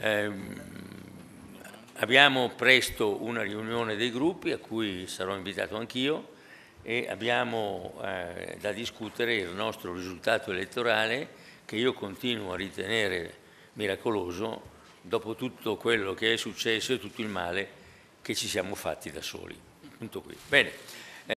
Eh, abbiamo presto una riunione dei gruppi a cui sarò invitato anch'io e abbiamo eh, da discutere il nostro risultato elettorale che io continuo a ritenere miracoloso dopo tutto quello che è successo e tutto il male che ci siamo fatti da soli. Punto qui. Bene.